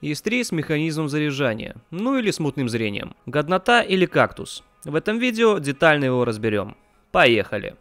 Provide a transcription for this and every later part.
Истри с механизмом заряжания, ну или с мутным зрением. Годнота или кактус. В этом видео детально его разберем. Поехали!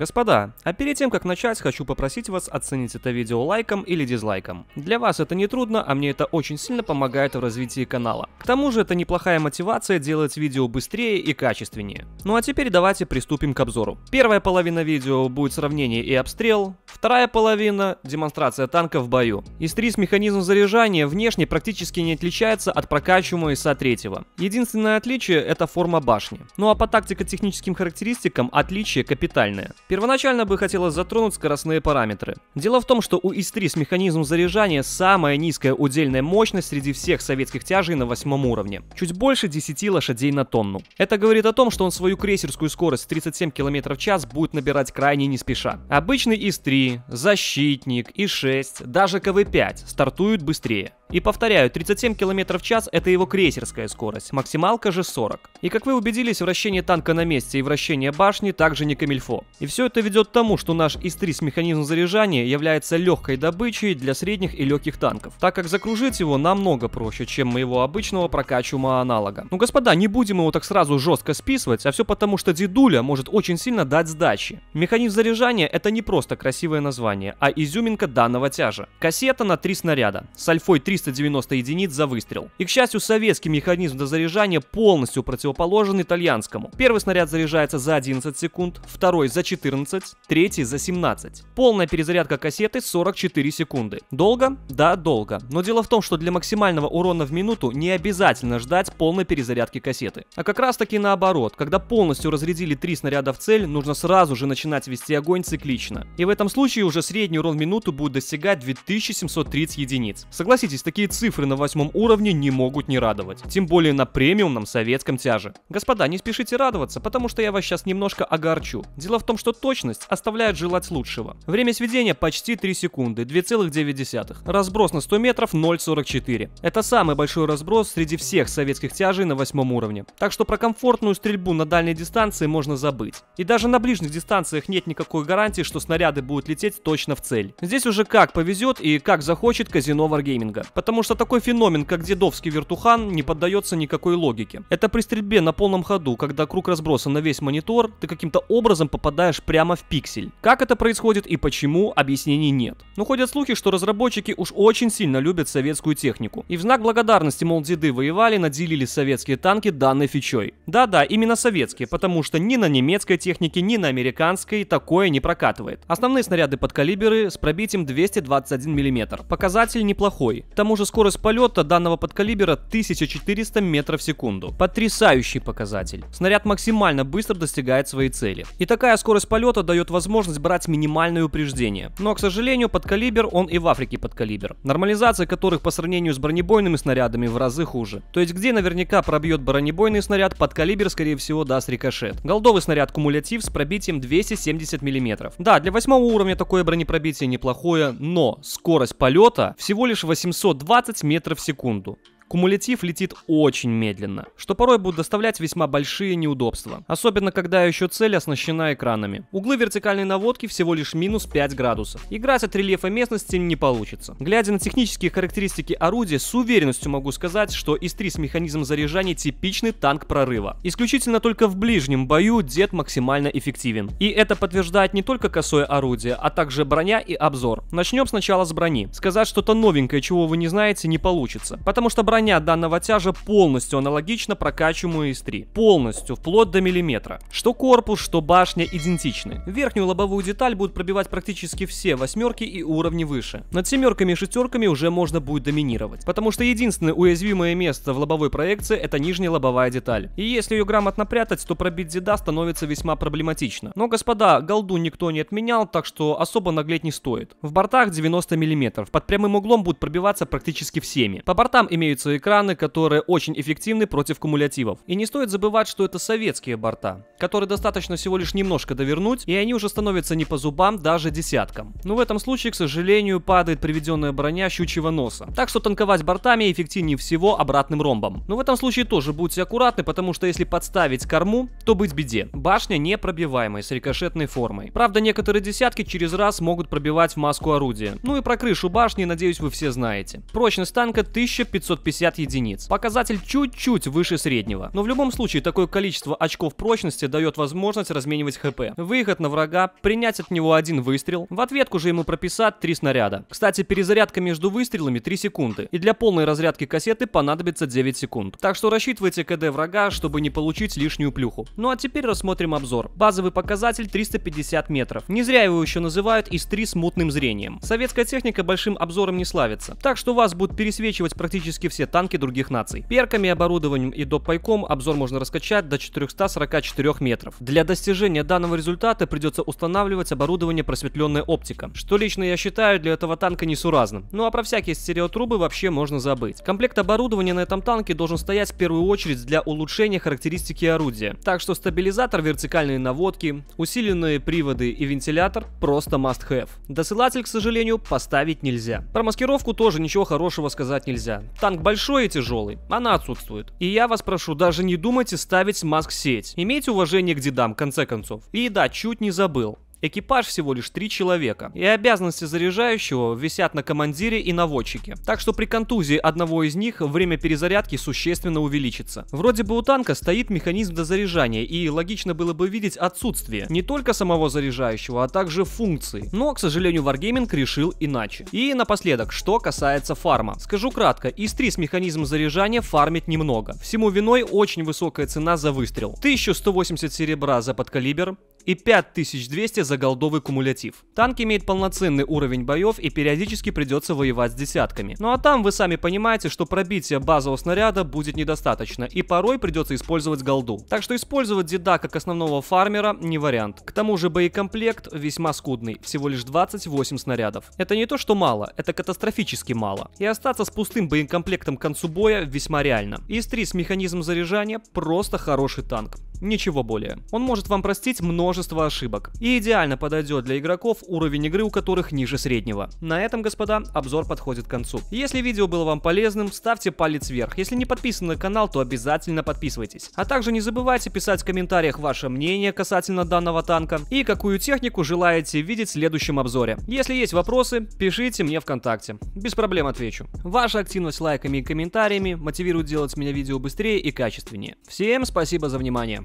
Господа, а перед тем, как начать, хочу попросить вас оценить это видео лайком или дизлайком. Для вас это не трудно, а мне это очень сильно помогает в развитии канала. К тому же это неплохая мотивация делать видео быстрее и качественнее. Ну а теперь давайте приступим к обзору. Первая половина видео будет сравнение и обстрел, вторая половина – демонстрация танка в бою. Истрис 3 механизмом заряжания внешне практически не отличается от прокачиваемого ИСа-3. Единственное отличие – это форма башни. Ну а по тактико-техническим характеристикам отличие капитальное. Первоначально бы хотелось затронуть скоростные параметры. Дело в том, что у ИС-3 с механизмом заряжания самая низкая удельная мощность среди всех советских тяжей на восьмом уровне. Чуть больше 10 лошадей на тонну. Это говорит о том, что он свою крейсерскую скорость 37 км в час будет набирать крайне не спеша. Обычный ИС-3, Защитник, И-6, даже КВ-5 стартуют быстрее. И повторяю, 37 км в час это его крейсерская скорость, максималка же 40. И как вы убедились, вращение танка на месте и вращение башни также не камильфо. И все это ведет к тому, что наш ис с механизмом заряжания является легкой добычей для средних и легких танков, так как закружить его намного проще, чем моего обычного прокачиваемого аналога. Ну господа, не будем его так сразу жестко списывать, а все потому, что дедуля может очень сильно дать сдачи. Механизм заряжания это не просто красивое название, а изюминка данного тяжа. Кассета на три снаряда, с альфой 3 390 единиц за выстрел. И, к счастью, советский механизм дозаряжания полностью противоположен итальянскому. Первый снаряд заряжается за 11 секунд, второй за 14, третий за 17. Полная перезарядка кассеты 44 секунды. Долго? Да, долго. Но дело в том, что для максимального урона в минуту не обязательно ждать полной перезарядки кассеты. А как раз таки наоборот, когда полностью разрядили три снаряда в цель, нужно сразу же начинать вести огонь циклично. И в этом случае уже средний урон в минуту будет достигать 2730 единиц. Согласитесь, Такие цифры на восьмом уровне не могут не радовать. Тем более на премиумном советском тяже. Господа, не спешите радоваться, потому что я вас сейчас немножко огорчу. Дело в том, что точность оставляет желать лучшего. Время сведения почти 3 секунды, 2,9. Разброс на 100 метров 0,44. Это самый большой разброс среди всех советских тяжей на восьмом уровне. Так что про комфортную стрельбу на дальней дистанции можно забыть. И даже на ближних дистанциях нет никакой гарантии, что снаряды будут лететь точно в цель. Здесь уже как повезет и как захочет казино Варгейминга. Потому что такой феномен, как дедовский вертухан, не поддается никакой логике. Это при стрельбе на полном ходу, когда круг разбросан на весь монитор, ты каким-то образом попадаешь прямо в пиксель. Как это происходит и почему, объяснений нет. Но ходят слухи, что разработчики уж очень сильно любят советскую технику. И в знак благодарности, мол, деды воевали, наделили советские танки данной фичой. Да-да, именно советские, потому что ни на немецкой технике, ни на американской такое не прокатывает. Основные снаряды под калибры с пробитием 221 мм. Показатель неплохой. Тому тому же скорость полета данного подкалибера 1400 метров в секунду. Потрясающий показатель. Снаряд максимально быстро достигает своей цели. И такая скорость полета дает возможность брать минимальное упреждение. Но, к сожалению, подкалибер он и в Африке подкалибер. Нормализация которых по сравнению с бронебойными снарядами в разы хуже. То есть где наверняка пробьет бронебойный снаряд, подкалибер скорее всего даст рикошет. Голдовый снаряд кумулятив с пробитием 270 мм. Да, для восьмого уровня такое бронепробитие неплохое, но скорость полета всего лишь 800 120 метров в секунду. Кумулятив летит очень медленно, что порой будет доставлять весьма большие неудобства, особенно когда еще цель оснащена экранами. Углы вертикальной наводки всего лишь минус 5 градусов. Играть от рельефа местности не получится. Глядя на технические характеристики орудия, с уверенностью могу сказать, что ИС-3 механизм заряжания типичный танк прорыва. Исключительно только в ближнем бою дед максимально эффективен. И это подтверждает не только косое орудие, а также броня и обзор. Начнем сначала с брони. Сказать что-то новенькое, чего вы не знаете, не получится, потому что броня Броня данного тяжа полностью аналогична прокачиваемой ИС-3. Полностью, вплоть до миллиметра. Что корпус, что башня идентичны. Верхнюю лобовую деталь будут пробивать практически все восьмерки и уровни выше. Над семерками и шестерками уже можно будет доминировать. Потому что единственное уязвимое место в лобовой проекции это нижняя лобовая деталь. И если ее грамотно прятать, то пробить деда становится весьма проблематично. Но, господа, голду никто не отменял, так что особо наглеть не стоит. В бортах 90 мм, под прямым углом будут пробиваться практически всеми. По бортам имеются имеются экраны, которые очень эффективны против кумулятивов. И не стоит забывать, что это советские борта, которые достаточно всего лишь немножко довернуть, и они уже становятся не по зубам даже десяткам. Но в этом случае, к сожалению, падает приведенная броня щучьего носа. Так что танковать бортами эффективнее всего обратным ромбом. Но в этом случае тоже будьте аккуратны, потому что если подставить корму, то быть беде. Башня непробиваемая с рикошетной формой. Правда, некоторые десятки через раз могут пробивать в маску орудия. Ну и про крышу башни, надеюсь, вы все знаете. Прочность танка 1550 50 единиц. Показатель чуть-чуть выше среднего. Но в любом случае, такое количество очков прочности дает возможность разменивать хп. Выход на врага, принять от него один выстрел, в ответку же ему прописать три снаряда. Кстати, перезарядка между выстрелами 3 секунды. И для полной разрядки кассеты понадобится 9 секунд. Так что рассчитывайте КД врага, чтобы не получить лишнюю плюху. Ну а теперь рассмотрим обзор. Базовый показатель 350 метров. Не зря его еще называют из 3 с мутным зрением. Советская техника большим обзором не славится. Так что вас будут пересвечивать практически все все танки других наций. Перками, оборудованием и доппайком обзор можно раскачать до 444 метров. Для достижения данного результата придется устанавливать оборудование просветленная оптика, что лично я считаю для этого танка несуразным. Ну а про всякие стереотрубы вообще можно забыть. Комплект оборудования на этом танке должен стоять в первую очередь для улучшения характеристики орудия. Так что стабилизатор, вертикальной наводки, усиленные приводы и вентилятор просто must have. Досылатель, к сожалению, поставить нельзя. Про маскировку тоже ничего хорошего сказать нельзя. Танк большой и тяжелый. Она отсутствует. И я вас прошу, даже не думайте ставить маск-сеть. Имейте уважение к дедам, в конце концов. И да, чуть не забыл. Экипаж всего лишь три человека, и обязанности заряжающего висят на командире и наводчике, так что при контузии одного из них время перезарядки существенно увеличится. Вроде бы у танка стоит механизм дозаряжания, и логично было бы видеть отсутствие не только самого заряжающего, а также функции. Но, к сожалению, Wargaming решил иначе. И напоследок, что касается фарма. Скажу кратко, из 3 с механизм заряжания фармит немного. Всему виной очень высокая цена за выстрел. 1180 серебра за подкалибер, и 5200 за голдовый кумулятив. Танк имеет полноценный уровень боев и периодически придется воевать с десятками. Ну а там вы сами понимаете, что пробития базового снаряда будет недостаточно и порой придется использовать голду. Так что использовать деда как основного фармера не вариант. К тому же боекомплект весьма скудный, всего лишь 28 снарядов. Это не то что мало, это катастрофически мало. И остаться с пустым боекомплектом к концу боя весьма реально. ИС-3 с механизмом заряжания просто хороший танк. Ничего более. Он может вам простить множество ошибок и идеально подойдет для игроков, уровень игры у которых ниже среднего. На этом, господа, обзор подходит к концу. Если видео было вам полезным, ставьте палец вверх. Если не подписаны на канал, то обязательно подписывайтесь. А также не забывайте писать в комментариях ваше мнение касательно данного танка и какую технику желаете видеть в следующем обзоре. Если есть вопросы, пишите мне ВКонтакте. Без проблем отвечу. Ваша активность лайками и комментариями мотивирует делать меня видео быстрее и качественнее. Всем спасибо за внимание.